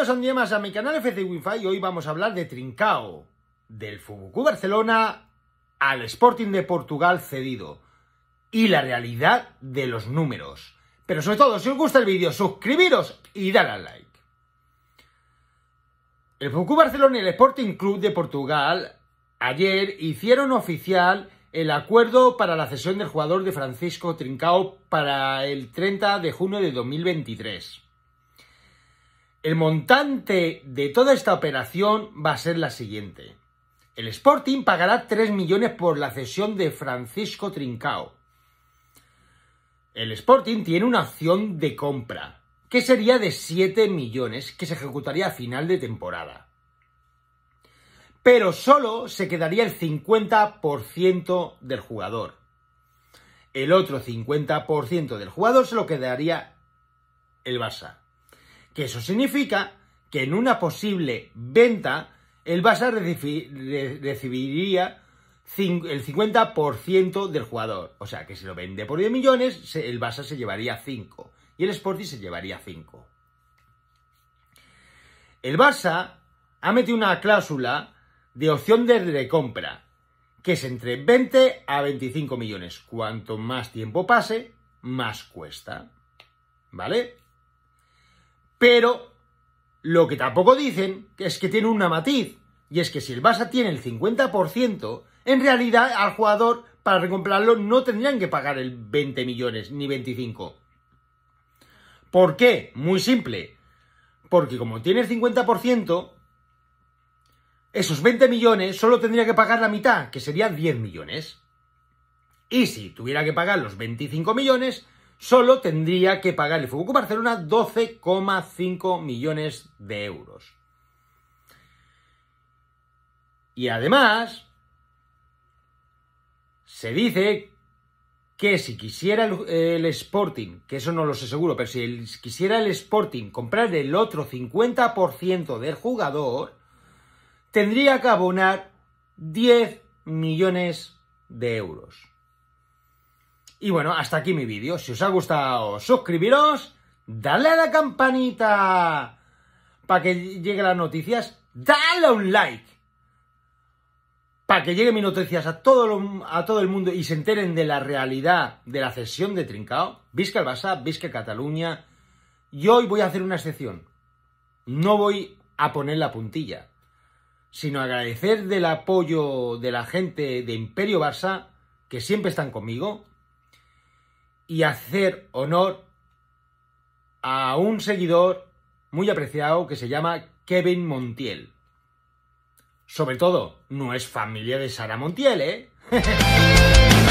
Bienvenidos a a mi canal FC Wifi y hoy vamos a hablar de Trincao, del FUBUKU Barcelona al Sporting de Portugal cedido y la realidad de los números. Pero sobre todo, si os gusta el vídeo, suscribiros y dar al like. El FUBUKU Barcelona y el Sporting Club de Portugal ayer hicieron oficial el acuerdo para la cesión del jugador de Francisco Trincao para el 30 de junio de 2023. El montante de toda esta operación va a ser la siguiente. El Sporting pagará 3 millones por la cesión de Francisco Trincao. El Sporting tiene una opción de compra, que sería de 7 millones, que se ejecutaría a final de temporada. Pero solo se quedaría el 50% del jugador. El otro 50% del jugador se lo quedaría el Barça. Que eso significa que en una posible venta el Barça recibiría el 50% del jugador. O sea, que si lo vende por 10 millones, el Barça se llevaría 5 y el Sporting se llevaría 5. El Barça ha metido una cláusula de opción de recompra, que es entre 20 a 25 millones. Cuanto más tiempo pase, más cuesta. ¿Vale? Pero lo que tampoco dicen es que tiene una matiz, y es que si el Barça tiene el 50%, en realidad al jugador para recomprarlo no tendrían que pagar el 20 millones ni 25. ¿Por qué? Muy simple. Porque como tiene el 50%, esos 20 millones solo tendría que pagar la mitad, que serían 10 millones. Y si tuviera que pagar los 25 millones, solo tendría que pagar el Barcelona 12,5 millones de euros. Y además, se dice que si quisiera el, Sporting, que eso no lo sé seguro, pero si quisiera el Sporting comprar el otro 50% del jugador, tendría que abonar 10 millones de euros. Y bueno, hasta aquí mi vídeo. Si os ha gustado, suscribiros, dale a la campanita para que lleguen las noticias, dale un like para que lleguen mis noticias a todo, a todo el mundo y se enteren de la realidad de la cesión de Trincao, el Barça, Visca Cataluña. Y hoy voy a hacer una excepción. No voy a poner la puntilla, sino agradecer del apoyo de la gente de Imperio Barça, que siempre están conmigo, y hacer honor a un seguidor muy apreciado que se llama Kevin Montiel. Sobre todo, no es familia de Sara Montiel, ¿eh?